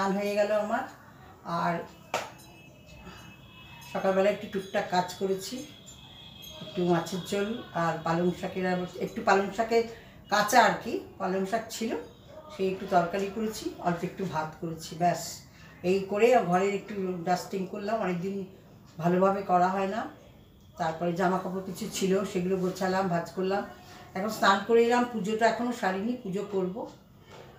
স্নান হয়ে গেল আমার আর সকালবেলা একটু টুকটাক কাজ করেছি একটু মাছের ঝোল আর পালং শাকের একটু পালং শাকের কাঁচা আর কি পালং শাক ছিল সেই একটু তরকারি করেছি অল্প একটু ভাত করেছি ব্যাস এই করে ঘরের একটু ডাস্টিং করলাম অনেকদিন ভালোভাবে করা হয় না তারপরে জামা কাপড় কিছু ছিল সেগুলো গোছালাম ভাজ করলাম এখন স্নান করে এলাম পুজোটা এখনও সারিনি পুজো করবো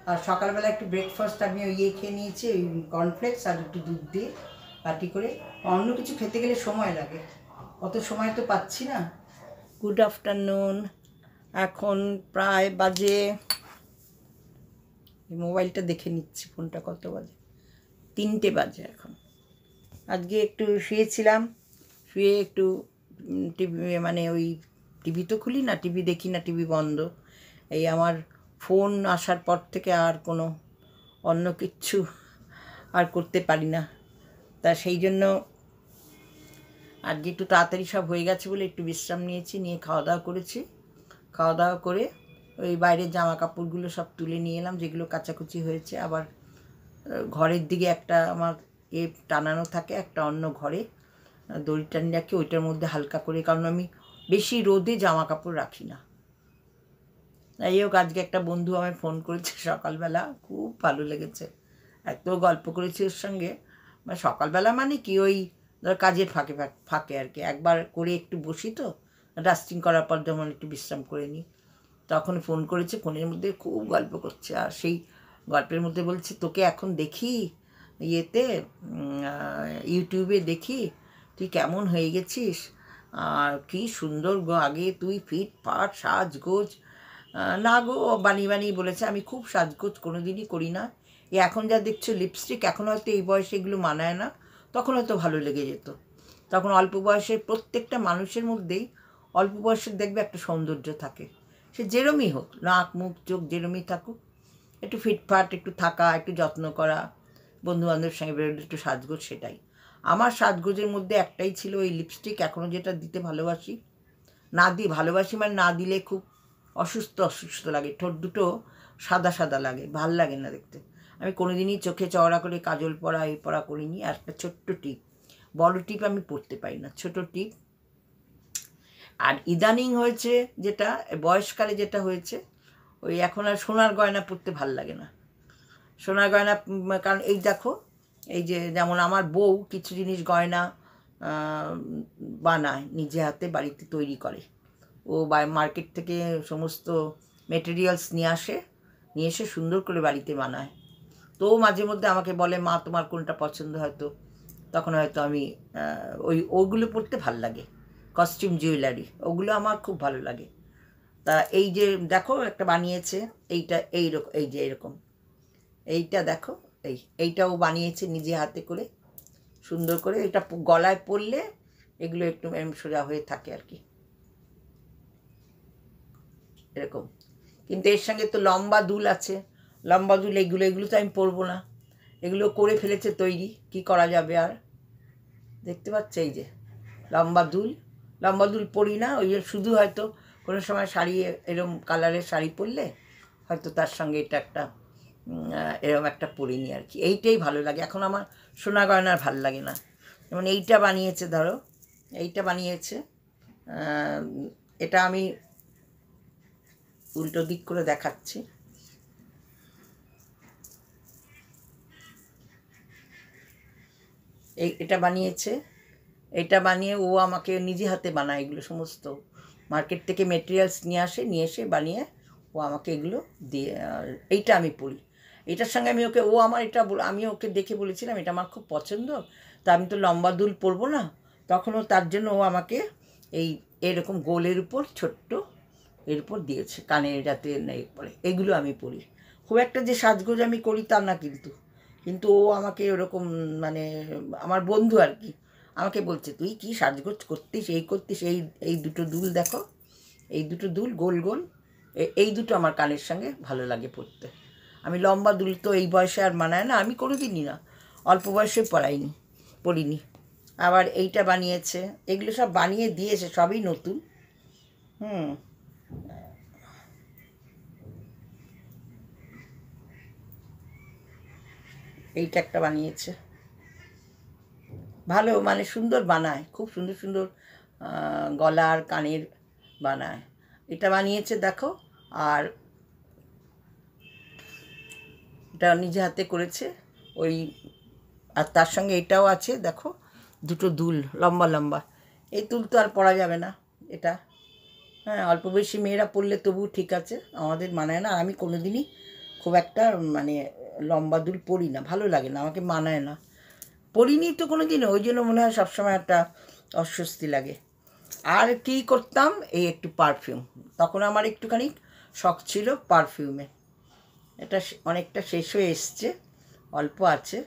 আর সকালবেলা একটু ব্রেকফাস্ট আমি ওই ইয়ে খেয়ে নিয়েছি ওই কর্নফ্লেক্স আর একটু দুধ দিয়ে পাটি করে অন্য কিছু খেতে গেলে সময় লাগে অত সময় তো পাচ্ছি না গুড আফটারনুন এখন প্রায় বাজে মোবাইলটা দেখে নিচ্ছি ফোনটা কত বাজে তিনটে বাজে এখন আজকে একটু শুয়েছিলাম শুয়ে একটু টিভি মানে ওই টিভি তো খুলি না টিভি দেখি না টিভি বন্ধ এই আমার ফোন আসার পর থেকে আর কোনো অন্য কিচ্ছু আর করতে পারি না তা সেই জন্য আজকে একটু তাড়াতাড়ি সব হয়ে গেছে বলে একটু বিশ্রাম নিয়েছি নিয়ে খাওয়া দাওয়া করেছি খাওয়া দাওয়া করে ওই বাইরের জামা কাপড়গুলো সব তুলে নিয়ে এলাম যেগুলো কাচাকুচি হয়েছে আবার ঘরের দিকে একটা আমার এ টানানো থাকে একটা অন্য ঘরে দড়ি টানি রাখি ওইটার মধ্যে হালকা করে কারণ আমি বেশি রোদে জামা কাপড় রাখি না যাই হোক আজকে একটা বন্ধু আমায় ফোন করেছে সকালবেলা খুব ভালো লেগেছে এত গল্প করেছি ওর সঙ্গে মানে সকালবেলা মানে কি ওই ধর কাজের ফাঁকে ফাঁকে আর কি একবার করে একটু বসি তো ডাস্টিং করার পর যেমন একটু বিশ্রাম করে নিই তখন ফোন করেছে ফোনের মধ্যে খুব গল্প করছে আর সেই গল্পের মধ্যে বলছে তোকে এখন দেখি ইয়েতে ইউটিউবে দেখি তুই কেমন হয়ে গেছিস আর কি সুন্দর আগে তুই ফিট ফাট সাজগোজ না গো বানিয়ে বানিয়ে বলেছে আমি খুব সাজগোজ কোনো দিনই করি না এ এখন যা দেখছো লিপস্টিক এখন হয়তো এই বয়সে এগুলো মানায় না তখন হয়তো ভালো লেগে যেত তখন অল্প বয়সের প্রত্যেকটা মানুষের মধ্যেই অল্প বয়সের দেখবে একটা সৌন্দর্য থাকে সে যেরমই হোক নাক মুখ চোখ যেরমই থাকুক একটু ফিটফাট একটু থাকা একটু যত্ন করা বন্ধুবান্ধবের সঙ্গে বেরোলে একটু সাজগোজ সেটাই আমার সাজগোজের মধ্যে একটাই ছিল ওই লিপস্টিক এখনও যেটা দিতে ভালোবাসি না দিই ভালোবাসি মানে না দিলে খুব অসুস্থ অসুস্থ লাগে ঠোঁট দুটো সাদা সাদা লাগে ভাল লাগে না দেখতে আমি কোনোদিনই চোখে চওড়া করে কাজল পরা এ পরা করিনি আর একটা ছোট্ট টিপ বড় টিপ আমি পড়তে পারি না ছোট টিপ আর ইদানিং হয়েছে যেটা বয়সকালে যেটা হয়েছে ওই এখন আর সোনার গয়না পরতে ভাল লাগে না সোনার গয়না কারণ এই দেখো এই যে যেমন আমার বউ কিছু জিনিস গয়না বানায় নিজে হাতে বাড়িতে তৈরি করে ও বা মার্কেট থেকে সমস্ত মেটেরিয়ালস নিয়ে আসে নিয়ে এসে সুন্দর করে বাড়িতে বানায় তো মাঝে মধ্যে আমাকে বলে মা তোমার কোনটা পছন্দ হয়তো তখন হয়তো আমি ওই ওগুলো পড়তে ভাল লাগে কস্টিউম জুয়েলারি ওগুলো আমার খুব ভালো লাগে তা এই যে দেখো একটা বানিয়েছে এইটা এই রকম এই যে এরকম এইটা দেখো এই এইটাও বানিয়েছে নিজে হাতে করে সুন্দর করে এটা গলায় পরলে এগুলো একটু এম সোজা হয়ে থাকে আর কি এরকম কিন্তু এর সঙ্গে তো লম্বা দুল আছে লম্বা দুল এগুলো এগুলো তো আমি পরবো না এগুলো করে ফেলেছে তৈরি কি করা যাবে আর দেখতে পাচ্ছ এই যে লম্বা দুল লম্বা দুল পরি না ওই শুধু হয়তো কোনো সময় শাড়ি এরম কালারের শাড়ি পরলে হয়তো তার সঙ্গে এটা একটা এরম একটা পরিনি আর কি এইটাই ভালো লাগে এখন আমার সোনা গয়নার ভাল লাগে না যেমন এইটা বানিয়েছে ধরো এইটা বানিয়েছে এটা আমি উল্টো দিক করে দেখাচ্ছি এই এটা বানিয়েছে এটা বানিয়ে ও আমাকে নিজে হাতে বানায় এগুলো সমস্ত মার্কেট থেকে মেটেরিয়ালস নিয়ে আসে নিয়ে এসে বানিয়ে ও আমাকে এগুলো দিয়ে এইটা আমি পড়ি এটার সঙ্গে আমি ওকে ও আমার এটা আমি ওকে দেখে বলেছিলাম এটা আমার খুব পছন্দ তা আমি তো লম্বা দুল পরবো না তখনও তার জন্য ও আমাকে এই এরকম গোলের উপর ছোট্ট এরপর দিয়েছে কানে যাতে নেই পরে এগুলো আমি পড়ি খুব একটা যে সাজগোজ আমি করি তা না কিন্তু কিন্তু ও আমাকে ওরকম মানে আমার বন্ধু আর কি আমাকে বলছে তুই কি সাজগোজ করতিস এই করতিস এই এই দুটো দুল দেখো এই দুটো দুল গোল গোল এই দুটো আমার কানের সঙ্গে ভালো লাগে পড়তে আমি লম্বা দুল তো এই বয়সে আর মানায় না আমি করে দিনই না অল্প বয়সে পড়াইনি পড়িনি আবার এইটা বানিয়েছে এগুলো সব বানিয়ে দিয়েছে সবই নতুন হুম এইটা একটা বানিয়েছে ভালো মানে সুন্দর বানায় খুব সুন্দর সুন্দর গলার কানের বানায় এটা বানিয়েছে দেখো আর এটা নিজে হাতে করেছে ওই আর তার সঙ্গে এটাও আছে দেখো দুটো দুল লম্বা লম্বা এই তুল তো আর পরা যাবে না এটা হ্যাঁ অল্প বেশি মেয়েরা পড়লে তবু ঠিক আছে আমাদের মানায় না আর আমি কোনো দিনই খুব একটা মানে লম্বা দুল পড়ি না ভালো লাগে না আমাকে মানায় না পড়িনি তো কোনো দিনও ওই জন্য মনে হয় সবসময় একটা অস্বস্তি লাগে আর কি করতাম এই একটু পারফিউম তখন আমার একটুখানি শখ ছিল পারফিউমে এটা অনেকটা শেষ হয়ে এসছে অল্প আছে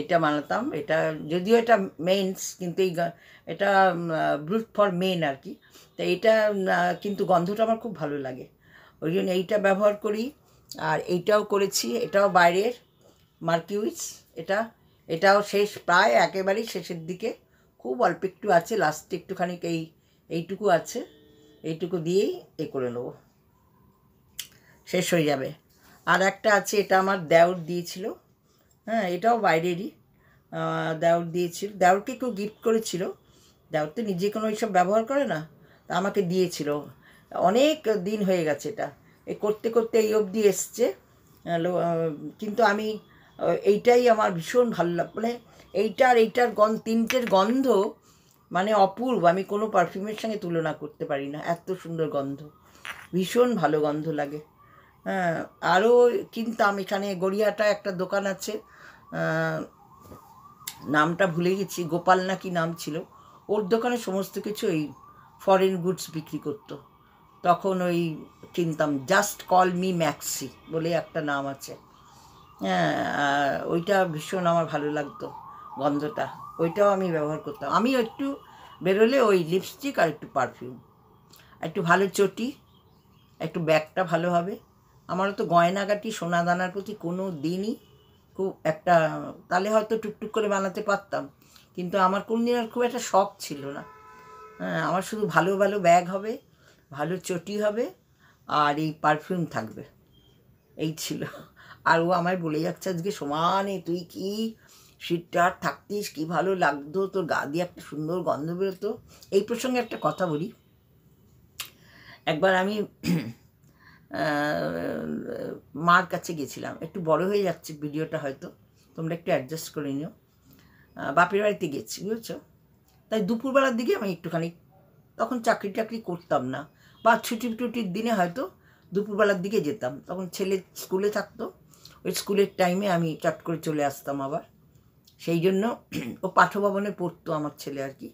এটা মানাতাম এটা যদিও এটা মেন্স কিন্তু এই এটা ব্রুথ ফর মেন আর কি তা এটা কিন্তু গন্ধটা আমার খুব ভালো লাগে ওই জন্য এইটা ব্যবহার করি আর এইটাও করেছি এটাও বাইরের মার্কিউইস এটা এটাও শেষ প্রায় একেবারেই শেষের দিকে খুব অল্প একটু আছে লাস্টে একটুখানি এই এইটুকু আছে এইটুকু দিয়েই এ করে নেব শেষ হয়ে যাবে আর একটা আছে এটা আমার দেওর দিয়েছিল হ্যাঁ এটাও বাইরেরই দেওর দিয়েছিল দেওরকে কেউ গিফট করেছিল দেওর তো নিজে কোনো এইসব ব্যবহার করে না আমাকে দিয়েছিল অনেক দিন হয়ে গেছে এটা এ করতে করতে এই অবধি এসছে কিন্তু আমি এইটাই আমার ভীষণ ভালো লাগ মানে এইটার এইটার গন্ধ তিনটের গন্ধ মানে অপূর্ব আমি কোনো পারফিউমের সঙ্গে তুলনা করতে পারি না এত সুন্দর গন্ধ ভীষণ ভালো গন্ধ লাগে হ্যাঁ আরও কিনতাম এখানে গড়িয়াটা একটা দোকান আছে নামটা ভুলে গেছি গোপাল নাকি নাম ছিল ওর দোকানে সমস্ত কিছু এই ফরেন গুডস বিক্রি করতো তখন ওই কিনতাম জাস্ট কল মি ম্যাক্সি বলে একটা নাম আছে হ্যাঁ ওইটা ভীষণ আমার ভালো লাগতো গন্ধটা ওইটাও আমি ব্যবহার করতাম আমি একটু বেরোলে ওই লিপস্টিক আর একটু পারফিউম একটু ভালো চটি একটু ব্যাগটা ভালো হবে আমারও তো গয়নাগাটি সোনা দানার প্রতি কোনো দিনই খুব একটা তাহলে হয়তো টুকটুক করে বানাতে পারতাম কিন্তু আমার কোনো আর খুব একটা শখ ছিল না হ্যাঁ আমার শুধু ভালো ভালো ব্যাগ হবে ভালো চটি হবে আর এই পারফিউম থাকবে এই ছিল আর ও আমায় বলে যাচ্ছে আজকে সমানে তুই কি শীতটা আর থাকতিস কী ভালো লাগতো তোর গা দিয়ে একটা সুন্দর গন্ধ বেরোতো এই প্রসঙ্গে একটা কথা বলি একবার আমি মার কাছে গেছিলাম একটু বড় হয়ে যাচ্ছে ভিডিওটা হয়তো তোমরা একটু অ্যাডজাস্ট করে নিও বাপের বাড়িতে গেছি বুঝেছো তাই দুপুরবেলার দিকে আমি একটুখানি তখন চাকরি টাকরি করতাম না বা ছুটি টুটির দিনে হয়তো দুপুরবেলার দিকে যেতাম তখন ছেলে স্কুলে থাকতো ওই স্কুলের টাইমে আমি চট করে চলে আসতাম আবার সেই জন্য ও পাঠভবনে পড়তো আমার ছেলে আর কি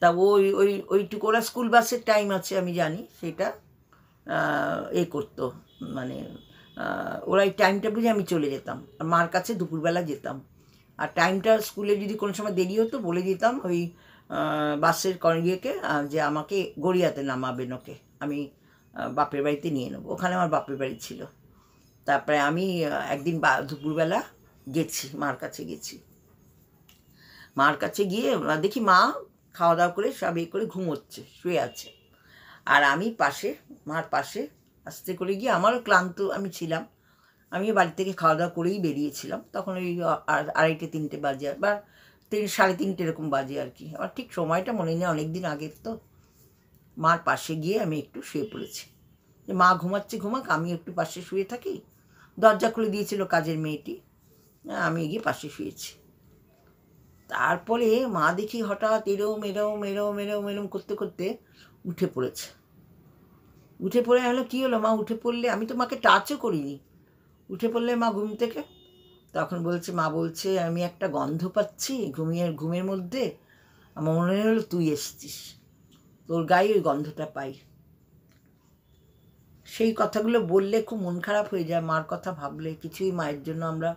তা ওই ওই ওইটুকু ওরা স্কুল বাসের টাইম আছে আমি জানি সেটা এ করতো মানে ওরা এই টাইমটা বুঝে আমি চলে যেতাম আর মার কাছে দুপুরবেলা যেতাম আর টাইমটা স্কুলে যদি কোনো সময় দেরি হতো বলে দিতাম ওই বাসের ইয়েকে যে আমাকে গড়িয়াতে নামাবেন ওকে আমি বাপের বাড়িতে নিয়ে নেবো ওখানে আমার বাপের বাড়ি ছিল তারপরে আমি একদিন দুপুরবেলা গেছি মার কাছে গেছি মার কাছে গিয়ে দেখি মা খাওয়া দাওয়া করে সব এই করে ঘুমোচ্ছে শুয়ে আছে আর আমি পাশে মার পাশে আস্তে করে গিয়ে আমারও ক্লান্ত আমি ছিলাম আমিও বাড়ি থেকে খাওয়া দাওয়া করেই বেরিয়েছিলাম তখন ওই আড়াইটে তিনটে বাজে বা তিন সাড়ে তিনটে এরকম বাজে আর কি আমার ঠিক সময়টা মনে নেই অনেক দিন আগের তো মার পাশে গিয়ে আমি একটু শুয়ে পড়েছি যে মা ঘুমাচ্ছে ঘুমাক আমি একটু পাশে শুয়ে থাকি দরজা খুলে দিয়েছিল কাজের মেয়েটি হ্যাঁ, আমি গিয়ে পাশে শুয়েছি তারপরে মা দেখি হঠাৎ এরম এরম এরম এরম এরম করতে করতে উঠে পড়েছে উঠে পড়ে হলো কী হলো মা উঠে পড়লে আমি তো মাকে টাচও করিনি উঠে পড়লে মা ঘুম থেকে তখন বলছে মা বলছে আমি একটা গন্ধ পাচ্ছি ঘুমিয়ে ঘুমের মধ্যে আমার মনে হলো তুই এসছিস তোর গায়ে ওই গন্ধটা পাই সেই কথাগুলো বললে খুব মন খারাপ হয়ে যায় মার কথা ভাবলে কিছুই মায়ের জন্য আমরা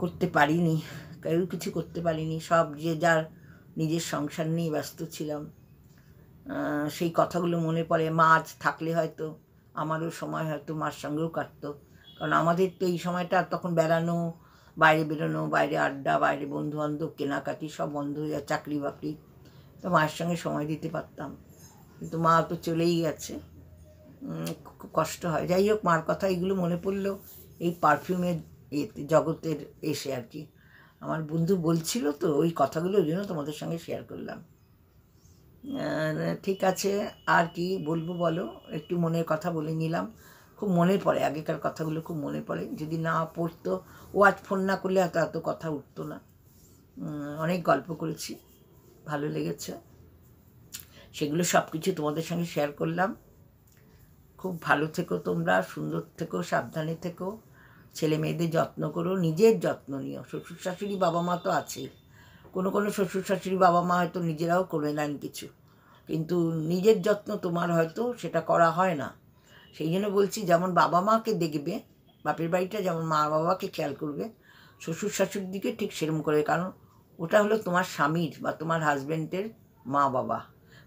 করতে পারিনি কেউ কিছু করতে পারিনি সব যে যার নিজের সংসার নিয়ে ব্যস্ত ছিলাম সেই কথাগুলো মনে পড়ে মা আজ থাকলে হয়তো আমারও সময় হয়তো মার সঙ্গেও কাটতো কারণ আমাদের তো এই সময়টা তখন বেড়ানো বাইরে বেরোনো বাইরে আড্ডা বাইরে বন্ধুবান্ধব কেনাকাটি সব বন্ধ হয়ে যায় চাকরি বাকরি তো মায়ের সঙ্গে সময় দিতে পারতাম কিন্তু মা তো চলেই গেছে খুব কষ্ট হয় যাই হোক মার কথা এগুলো মনে পড়লো এই পারফিউমের এতে জগতের এসে আর কি আমার বন্ধু বলছিল তো ওই কথাগুলো ওই জন্য তোমাদের সঙ্গে শেয়ার করলাম ঠিক আছে আর কি বলবো বলো একটু মনের কথা বলে নিলাম খুব মনে পড়ে আগেকার কথাগুলো খুব মনে পড়ে যদি না পড়তো ও আজ ফোন না করলে এত এত কথা উঠতো না অনেক গল্প করেছি ভালো লেগেছে সেগুলো সব কিছু তোমাদের সঙ্গে শেয়ার করলাম খুব ভালো থেকো তোমরা সুন্দর থেকো সাবধানে থেকো ছেলে মেয়েদের যত্ন করো নিজের যত্ন নিও শ্বশুর শাশুড়ি বাবা মা তো আছেই কোনো কোনো শ্বশুর শাশুড়ি বাবা মা হয়তো নিজেরাও করে নেন কিছু কিন্তু নিজের যত্ন তোমার হয়তো সেটা করা হয় না সেই জন্য বলছি যেমন বাবা মাকে দেখবে বাপের বাড়িটা যেমন মা বাবাকে খেয়াল করবে শ্বশুর দিকে ঠিক সেরম করে কারণ ওটা হলো তোমার স্বামীর বা তোমার হাজব্যান্ডের মা বাবা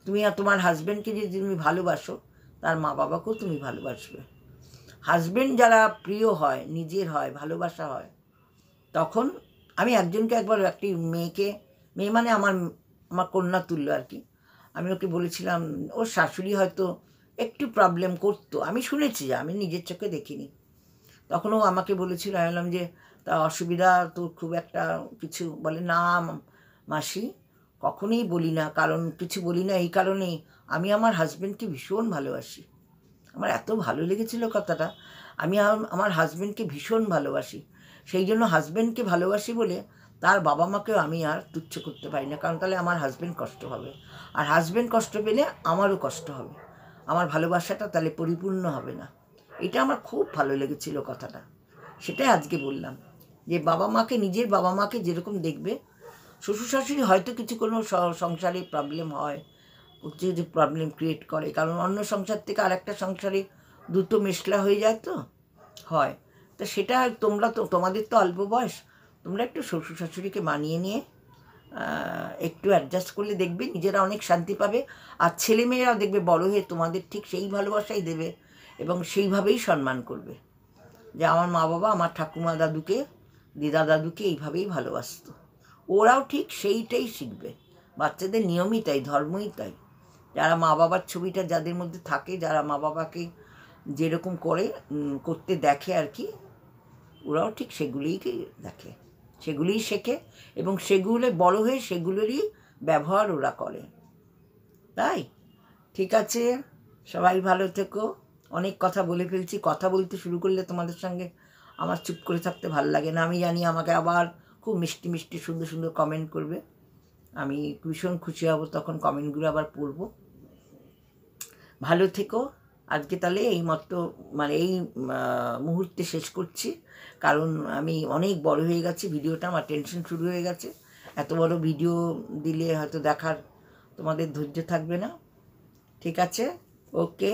তুমি আর তোমার হাজব্যান্ডকে যদি তুমি ভালোবাসো তার মা বাবাকেও তুমি ভালোবাসবে হাজব্যান্ড যারা প্রিয় হয় নিজের হয় ভালোবাসা হয় তখন আমি একজনকে একবার একটি মেয়েকে মেয়ে মানে আমার আমার কন্যা তুললো আর কি আমি ওকে বলেছিলাম ওর শাশুড়ি হয়তো একটু প্রবলেম করতো আমি শুনেছি আমি নিজের চোখে দেখিনি তখন ও আমাকে বলেছিল আমি বললাম যে তা অসুবিধা তো খুব একটা কিছু বলে না মাসি কখনোই বলি না কারণ কিছু বলি না এই কারণেই আমি আমার হাজব্যান্ডকে ভীষণ ভালোবাসি আমার এত ভালো লেগেছিল কথাটা আমি আমার হাজব্যান্ডকে ভীষণ ভালোবাসি সেই জন্য হাজব্যান্ডকে ভালোবাসি বলে তার বাবা মাকেও আমি আর তুচ্ছ করতে পারি না কারণ তাহলে আমার হাজব্যান্ড কষ্ট হবে আর হাজব্যান্ড কষ্ট পেলে আমারও কষ্ট হবে আমার ভালোবাসাটা তাহলে পরিপূর্ণ হবে না এটা আমার খুব ভালো লেগেছিল কথাটা সেটাই আজকে বললাম যে বাবা মাকে নিজের বাবা মাকে যেরকম দেখবে শ্বশুর শাশুড়ি হয়তো কিছু কোনো সংসারে প্রবলেম হয় যে যে প্রবলেম ক্রিয়েট করে কারণ অন্য সংসার থেকে আরেকটা সংসারে দ্রুত মেশলা হয়ে যায় তো হয় তা সেটা তোমরা তো তোমাদের তো অল্প বয়স তোমরা একটু শ্বশুর শাশুড়িকে মানিয়ে নিয়ে একটু অ্যাডজাস্ট করলে দেখবে নিজেরা অনেক শান্তি পাবে আর ছেলে মেয়েরাও দেখবে বড় হয়ে তোমাদের ঠিক সেই ভালোবাসাই দেবে এবং সেইভাবেই সম্মান করবে যে আমার মা বাবা আমার ঠাকুমা দাদুকে দিদা দাদুকে এইভাবেই ভালোবাসত ওরাও ঠিক সেইটাই শিখবে বাচ্চাদের নিয়মই তাই ধর্মই তাই যারা মা বাবার ছবিটা যাদের মধ্যে থাকে যারা মা বাবাকে যেরকম করে করতে দেখে আর কি ওরাও ঠিক সেগুলিই দেখে সেগুলিই শেখে এবং সেগুলো বড় হয়ে সেগুলোরই ব্যবহার ওরা করে তাই ঠিক আছে সবাই ভালো থেকো অনেক কথা বলে ফেলছি কথা বলতে শুরু করলে তোমাদের সঙ্গে আমার চুপ করে থাকতে ভালো লাগে না আমি জানি আমাকে আবার খুব মিষ্টি মিষ্টি সুন্দর সুন্দর কমেন্ট করবে আমি ভীষণ খুশি হব তখন কমেন্টগুলো আবার পড়ব ভালো থেকো আজকে তাহলে এই মাত্র মানে এই মুহূর্তে শেষ করছি কারণ আমি অনেক বড় হয়ে গেছি ভিডিওটা আমার টেনশন শুরু হয়ে গেছে এত বড় ভিডিও দিলে হয়তো দেখার তোমাদের ধৈর্য থাকবে না ঠিক আছে ওকে